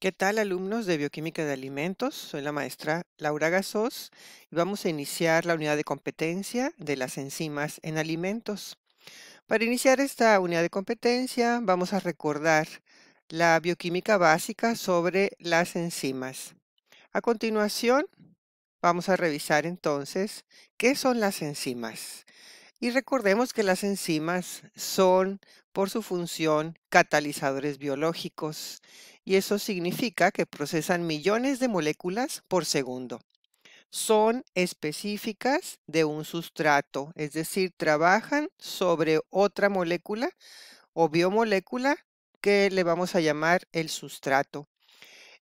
¿Qué tal alumnos de Bioquímica de Alimentos? Soy la maestra Laura Gasos y vamos a iniciar la unidad de competencia de las enzimas en alimentos. Para iniciar esta unidad de competencia vamos a recordar la bioquímica básica sobre las enzimas. A continuación vamos a revisar entonces qué son las enzimas. Y recordemos que las enzimas son por su función catalizadores biológicos, y eso significa que procesan millones de moléculas por segundo. Son específicas de un sustrato, es decir, trabajan sobre otra molécula o biomolécula que le vamos a llamar el sustrato.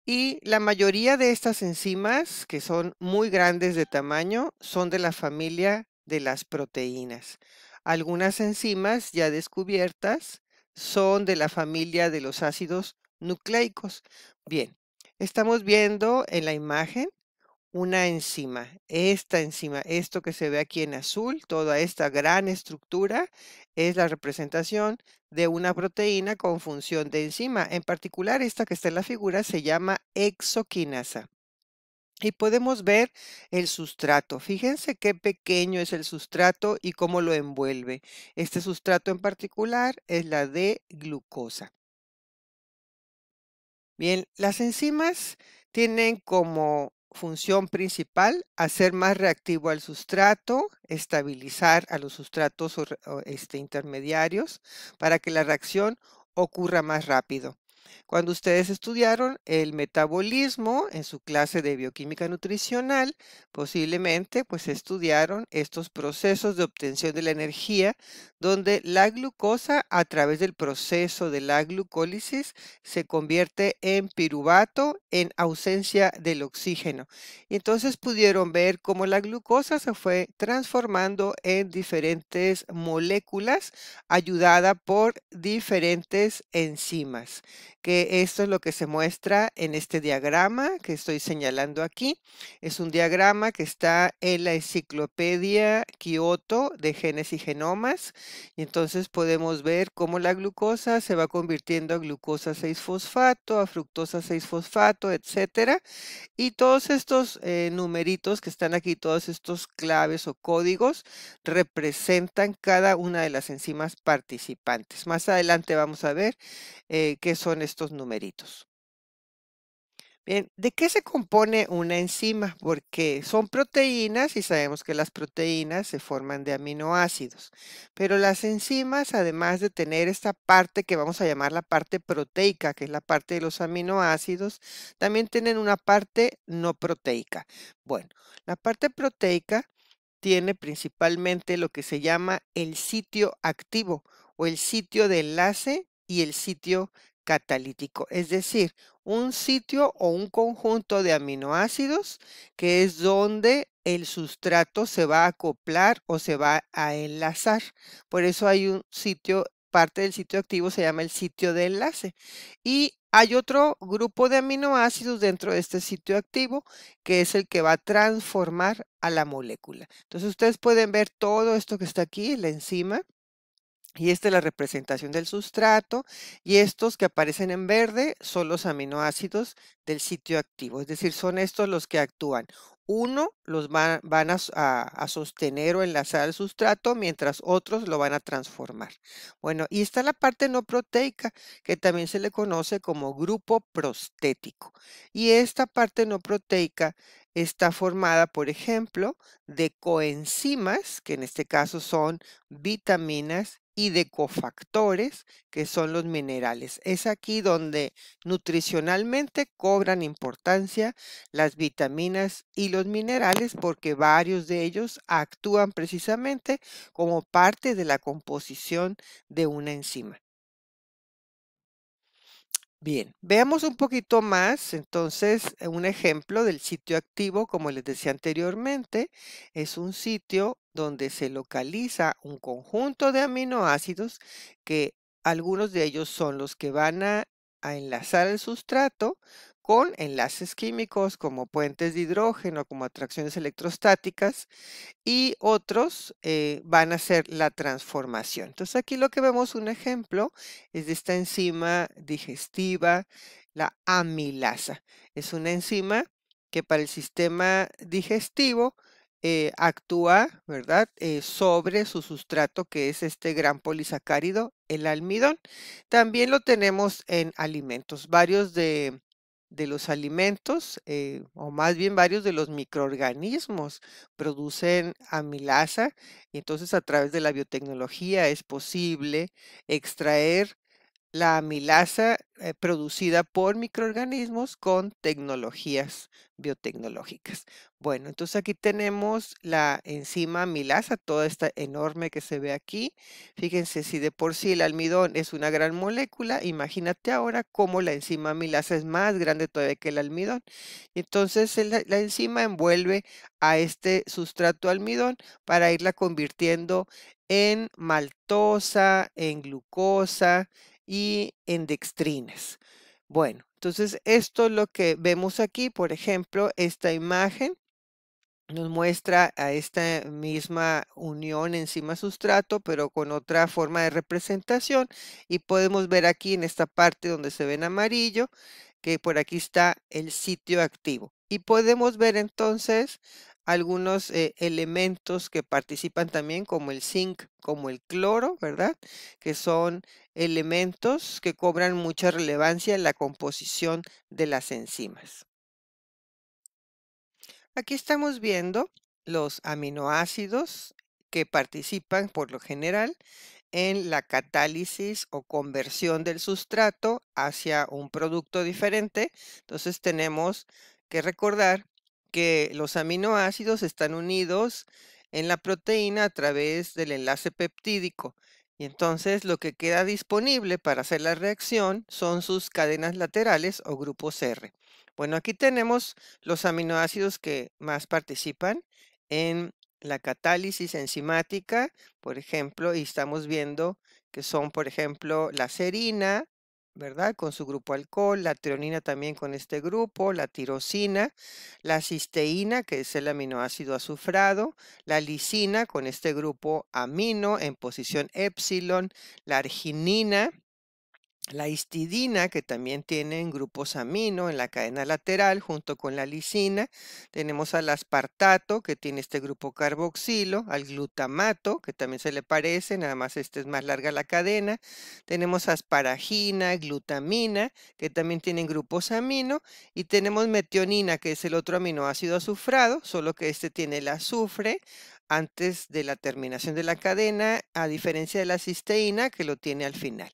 Y la mayoría de estas enzimas, que son muy grandes de tamaño, son de la familia de las proteínas. Algunas enzimas ya descubiertas son de la familia de los ácidos nucleicos. Bien, estamos viendo en la imagen una enzima, esta enzima, esto que se ve aquí en azul, toda esta gran estructura es la representación de una proteína con función de enzima. En particular, esta que está en la figura se llama exoquinasa y podemos ver el sustrato. Fíjense qué pequeño es el sustrato y cómo lo envuelve. Este sustrato en particular es la de glucosa. Bien, las enzimas tienen como función principal hacer más reactivo al sustrato, estabilizar a los sustratos este, intermediarios para que la reacción ocurra más rápido. Cuando ustedes estudiaron el metabolismo en su clase de bioquímica nutricional, posiblemente pues estudiaron estos procesos de obtención de la energía, donde la glucosa a través del proceso de la glucólisis se convierte en piruvato en ausencia del oxígeno. Y entonces pudieron ver cómo la glucosa se fue transformando en diferentes moléculas ayudada por diferentes enzimas que esto es lo que se muestra en este diagrama que estoy señalando aquí. Es un diagrama que está en la enciclopedia Kioto de genes y genomas. Y entonces podemos ver cómo la glucosa se va convirtiendo a glucosa 6-fosfato, a fructosa 6-fosfato, etcétera. Y todos estos eh, numeritos que están aquí, todos estos claves o códigos, representan cada una de las enzimas participantes. Más adelante vamos a ver eh, qué son estos numeritos. Bien, ¿de qué se compone una enzima? Porque son proteínas y sabemos que las proteínas se forman de aminoácidos, pero las enzimas, además de tener esta parte que vamos a llamar la parte proteica, que es la parte de los aminoácidos, también tienen una parte no proteica. Bueno, la parte proteica tiene principalmente lo que se llama el sitio activo o el sitio de enlace y el sitio catalítico, es decir, un sitio o un conjunto de aminoácidos que es donde el sustrato se va a acoplar o se va a enlazar. Por eso hay un sitio, parte del sitio activo se llama el sitio de enlace. Y hay otro grupo de aminoácidos dentro de este sitio activo que es el que va a transformar a la molécula. Entonces ustedes pueden ver todo esto que está aquí, la enzima, y esta es la representación del sustrato y estos que aparecen en verde son los aminoácidos del sitio activo, es decir, son estos los que actúan. Uno los van, a, a, sostener o enlazar al sustrato, mientras otros lo van a transformar. Bueno, y está la parte no proteica, que también se le conoce como grupo prostético. Y esta parte no proteica está formada, por ejemplo, de coenzimas, que en este caso son vitaminas, y de cofactores, que son los minerales. Es aquí donde nutricionalmente cobran importancia las vitaminas y los minerales porque varios de ellos actúan precisamente como parte de la composición de una enzima. Bien, veamos un poquito más, entonces, un ejemplo del sitio activo, como les decía anteriormente, es un sitio donde se localiza un conjunto de aminoácidos que algunos de ellos son los que van a, enlazar el sustrato con enlaces químicos como puentes de hidrógeno, como atracciones electrostáticas y otros eh, van a hacer la transformación. Entonces aquí lo que vemos un ejemplo es de esta enzima digestiva, la amilasa. Es una enzima que para el sistema digestivo eh, actúa, ¿verdad?, eh, sobre su sustrato que es este gran polisacárido, el almidón. También lo tenemos en alimentos, varios de, los alimentos, eh, o más bien varios de los microorganismos, producen amilasa y entonces a través de la biotecnología es posible extraer la amilasa eh, producida por microorganismos con tecnologías biotecnológicas. Bueno, entonces aquí tenemos la enzima amilasa, toda esta enorme que se ve aquí. Fíjense, si de por sí el almidón es una gran molécula, imagínate ahora cómo la enzima amilasa es más grande todavía que el almidón. Entonces la enzima envuelve a este sustrato almidón para irla convirtiendo en maltosa, en glucosa, y en Bueno, entonces esto es lo que vemos aquí. Por ejemplo, esta imagen nos muestra a esta misma unión encima sustrato pero con otra forma de representación. Y podemos ver aquí en esta parte donde se ve en amarillo, que por aquí está el sitio activo. Y podemos ver entonces algunos eh, elementos que participan también, como el zinc, como el cloro, ¿verdad? Que son elementos que cobran mucha relevancia en la composición de las enzimas. Aquí estamos viendo los aminoácidos que participan por lo general en la catálisis o conversión del sustrato hacia un producto diferente. Entonces tenemos que recordar que los aminoácidos están unidos en la proteína a través del enlace peptídico. Y entonces lo que queda disponible para hacer la reacción son sus cadenas laterales o grupos R. Bueno, aquí tenemos los aminoácidos que más participan en la catálisis enzimática, por ejemplo, y estamos viendo que son, por ejemplo, la serina, ¿verdad? Con su grupo alcohol, la trionina también con este grupo, la tirosina, la cisteína, que es el aminoácido azufrado, la lisina con este grupo amino en posición epsilon, la arginina, la histidina, que también tienen grupos amino en la cadena lateral, junto con la lisina. Tenemos al aspartato, que tiene este grupo carboxilo, al glutamato, que también se le parece, nada más este es más larga la cadena. Tenemos asparagina, glutamina, que también tienen grupos amino. Y tenemos metionina, que es el otro aminoácido azufrado, solo que este tiene el azufre antes de la terminación de la cadena, a diferencia de la cisteína que lo tiene al final.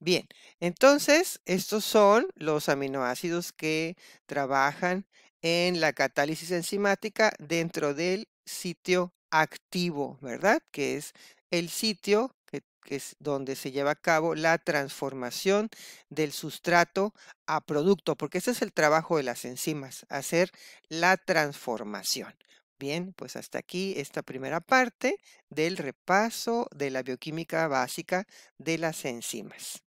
Bien, entonces estos son los aminoácidos que trabajan en la catálisis enzimática dentro del sitio activo, ¿verdad? Que es el sitio que, que es donde se lleva a cabo la transformación del sustrato a producto, porque ese es el trabajo de las enzimas, hacer la transformación. Bien, pues hasta aquí esta primera parte del repaso de la bioquímica básica de las enzimas.